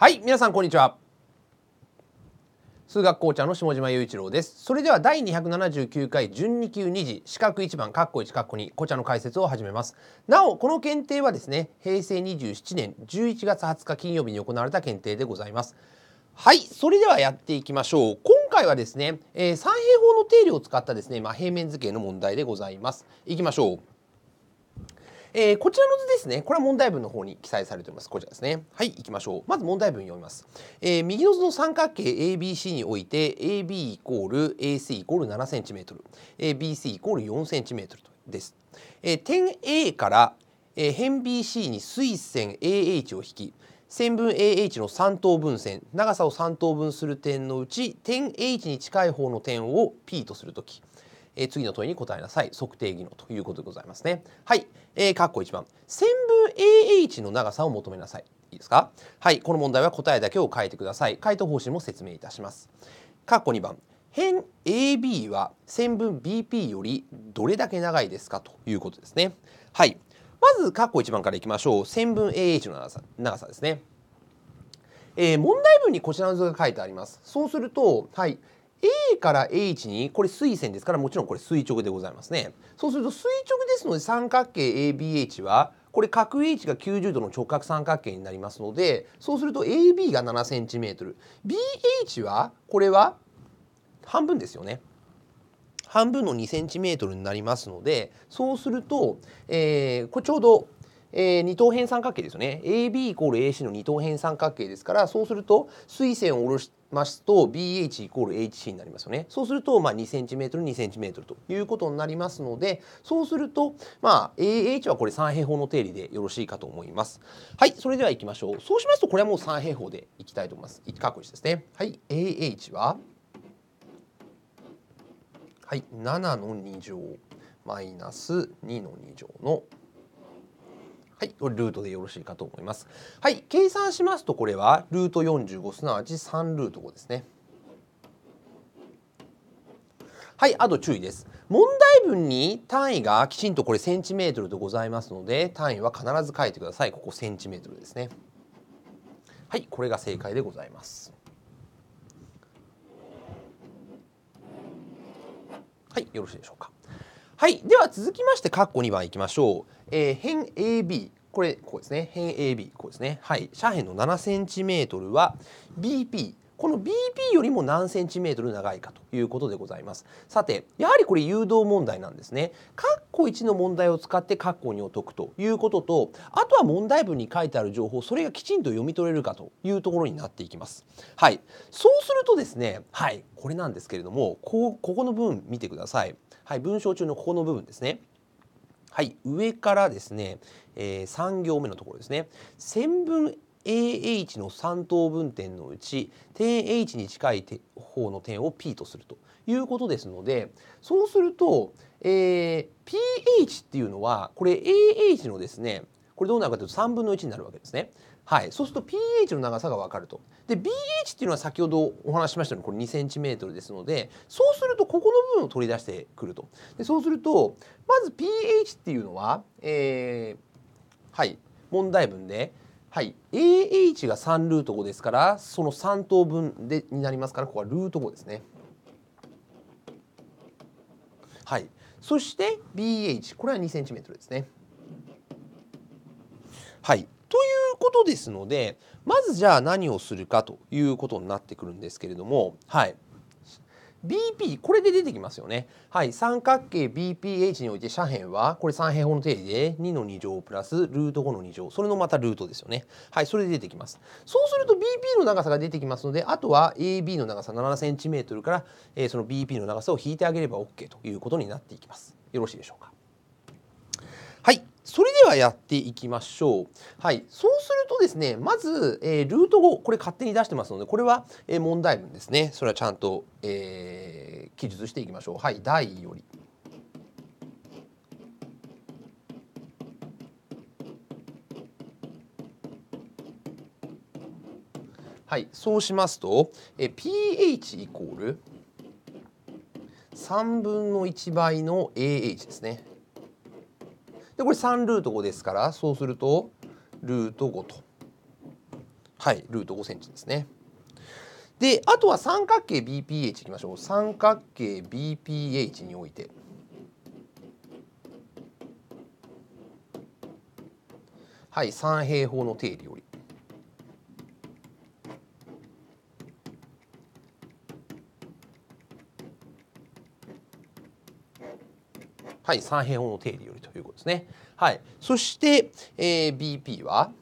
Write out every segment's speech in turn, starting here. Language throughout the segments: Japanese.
はい皆さんこんにちは数学紅茶の下島雄一郎ですそれでは第二百七十九回準二級二次四角一番カッコ1カッコ2紅茶の解説を始めますなおこの検定はですね平成二十七年十一月二十日金曜日に行われた検定でございますはいそれではやっていきましょう今回はですね、えー、三平方の定理を使ったですね、まあ、平面図形の問題でございますいきましょうえー、こちらの図ですね、これは問題文の方に記載されています。こちらですね。はい、行きましょう。まず問題文読みます。えー、右の図の三角形 ABC において、AB イコール AC イコール7センチメートル、a BC イコール4センチメートルです。えー、点 A からえー、辺 BC に垂線 AH を引き線分 AH の3等分線長さを3等分する点のうち点 H に近い方の点を P とするときえー、次の問いに答えなさい測定技能ということでございますねはい、えー、括弧1番線分 AH の長さを求めなさいいいですかはいこの問題は答えだけを書いてください回答方針も説明いたします括弧2番辺 AB は線分 BP よりどれだけ長いですかということですねはいまず括弧1番からいきましょう線分 AH の長さ長さですねえー、問題文にこちらの図が書いてあります。そうすると、はい、A から H にこれ垂線ですからもちろんこれ垂直でございますね。そうすると垂直ですので三角形 ABH はこれ角 H が90度の直角三角形になりますのでそうすると AB が 7cm BH はこれは半分ですよね。半分の 2cm になりますのでそうすると、えー、これちょうどえー、二等辺三角形ですよね AB イコール AC の二等辺三角形ですからそうすると垂線を下ろしますと BH イコール HC になりますよねそうすると、まあ、2cm2cm ということになりますのでそうすると、まあ、AH はこれ三平方の定理でよろしいかと思いますはいそれではいきましょうそうしますとこれはもう三平方でいきたいと思います1括弧ですねはい AH ははい7の2乗マイナス2の2乗のはい、これルートでよろしいかと思います。はい、計算しますとこれはルート45すなわち3ルート5ですね。はい、あと注意です。問題文に単位がきちんとこれセンチメートルでございますので、単位は必ず書いてください。ここセンチメートルですね。はい、これが正解でございます。はい、よろしいでしょうか。はい。では続きまして、括弧コ2番いきましょう。えー、辺 AB。これ、こうですね。辺 AB。こうですね。はい。斜辺の7センチメートルは BP。この BP よりも何センチメートル長いかということでございます。さて、やはりこれ誘導問題なんですね。括弧コ1の問題を使って括弧コ2を解くということと、あとは問題文に書いてある情報、それがきちんと読み取れるかというところになっていきます。はい。そうするとですね、はい、これなんですけれども、こここの文見てください。はい、文章中のここの部分ですね。はい、上からですね、えー、3行目のところですね。線分 AH の3等分点のうち点 H に近い方の点を P とするということですのでそうすると、えー、PH っていうのはこれ AH のですねこれどうなるかというと3分の1になるわけですね。はい、そうすると pH の長さが分かると。で BH っていうのは先ほどお話ししましたようにこれ 2cm ですのでそうするとここの部分を取り出してくると。でそうするとまず pH っていうのは、えー、はい問題文で、はい、AH が3ルート5ですからその3等分でになりますからここはルート5ですね。はい、そして BH これは 2cm ですね。はい、ということですのでまずじゃあ何をするかということになってくるんですけれども、はい、BP これで出てきますよね。はい、三角形 BPH において斜辺はこれ三平方の定理で2の2乗プラスルート5の2乗それのまたルートですよね。はい、それで出てきます。そうすると BP の長さが出てきますのであとは AB の長さ 7cm から、えー、その BP の長さを引いてあげれば OK ということになっていきます。よろしいでしょうか。はいそれではやっていきましょう。はい、そうするとですね、まず、えー、ルート5、これ勝手に出してますので、これは、えー、問題文ですね。それはちゃんと、えー、記述していきましょう。はい、第より。はい、そうしますと、えー、pH イコール3分の1倍の AH ですね。でこれ3ルート5ですからそうするとルート5とはいルート5センチですね。であとは三角形 BPH いきましょう三角形 BPH においてはい三平方の定理よりはい、三平方の定理よりということですね。はい、そして、えー、BP は、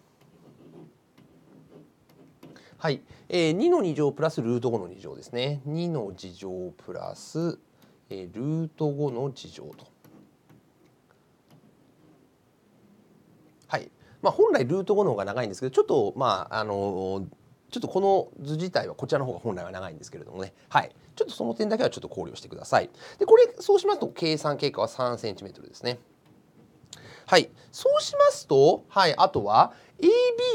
はいえー、2の2乗プラスルート5の2乗ですね。2の2乗プラス、えー、ルート5の2乗と。はい、まあ、本来ルート5の方が長いんですけどちょっとまああのーちょっとこの図自体はこちらの方が本来は長いんですけれどもね、はい、ちょっとその点だけはちょっと考慮してください。でこれそうしますと計算結果は 3cm ですね。はい、そうしますと、はい、あとは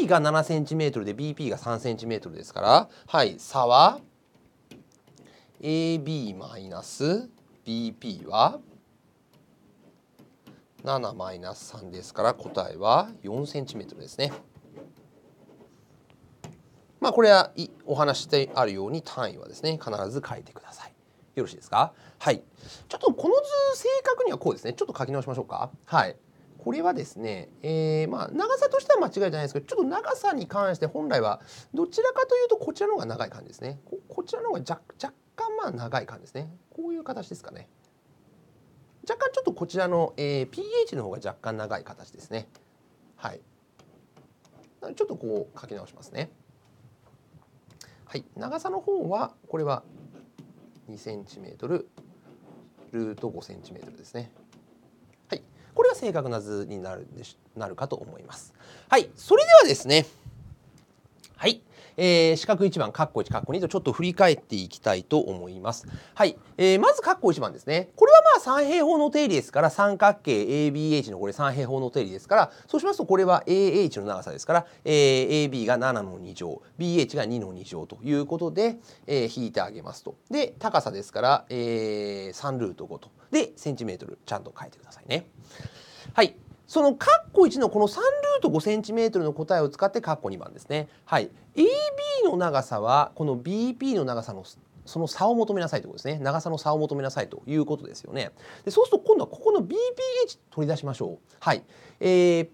AB が 7cm で BP が 3cm ですから、はい、差は AB マイナス BP は7 3ですから答えは 4cm ですね。まあこれはお話してあるように単位はですね必ず書いてください。よろしいですかはい。ちょっとこの図正確にはこうですね。ちょっと書き直しましょうか。はい。これはですね、えー、まあ長さとしては間違いじゃないですけどちょっと長さに関して本来はどちらかというとこちらの方が長い感じですねここちらの方が若干まあ長い感じですねこういう形ですかね若干ちょっとこちらの、えー、pH の方が若干長い形ですねはいちょっとこう書き直しますねはい、長さの方はこれは 2cm ルート 5cm ですね。はい、これは正確な図になるでしなるかと思います。はい、それではですねえー、四角1番、カッコ1、カッコ2とちょっと振り返っていきたいと思います。はい。えー、まずカッコ1番ですね。これはまあ三平方の定理ですから、三角形 ABH のこれ三平方の定理ですから、そうしますとこれは AH の長さですから、えー、AB が7の2乗、BH が2の2乗ということで、えー、引いてあげますと。で、高さですから、えー、3ルート5と。で、センチメートルちゃんと書いてくださいね。はい。そのカッコ1のこの3ルート 5cm の答えを使ってカッコ2番ですね。はい、AB の長さはこの BP の長さのその差を求めなさいということですね長さの差を求めなさいということですよねでそうすると今度はここの BPH 取り出しましょうはい、えー、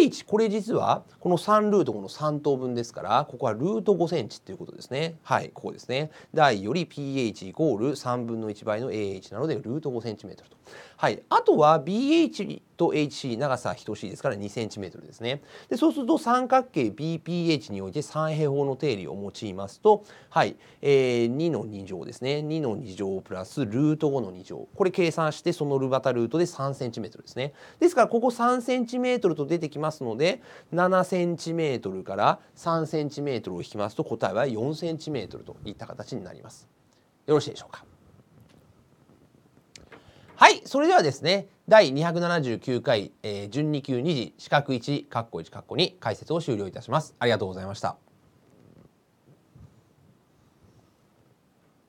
PH これ実はこの3ルートこの3等分ですからここはルート5センチということですねはいここですね代より PH イコール3分の1倍の AH なのでルート5センチメートルとはいあとは BH と HC 長さ等しいですから 2cm ですねでそうすると三角形 BPH において三平方の定理を用いますとはい、えー、2の2乗ですね2の2乗プラスルート5の2乗これ計算してそのルバタルートで 3cm ですねですからここ 3cm と出てきますので 7cm から 3cm を引きますと答えは 4cm といった形になりますよろしいでしょうかはいそれではですね第279回、えー、12級2次四角1括弧1括弧2解説を終了いたしますありがとうございました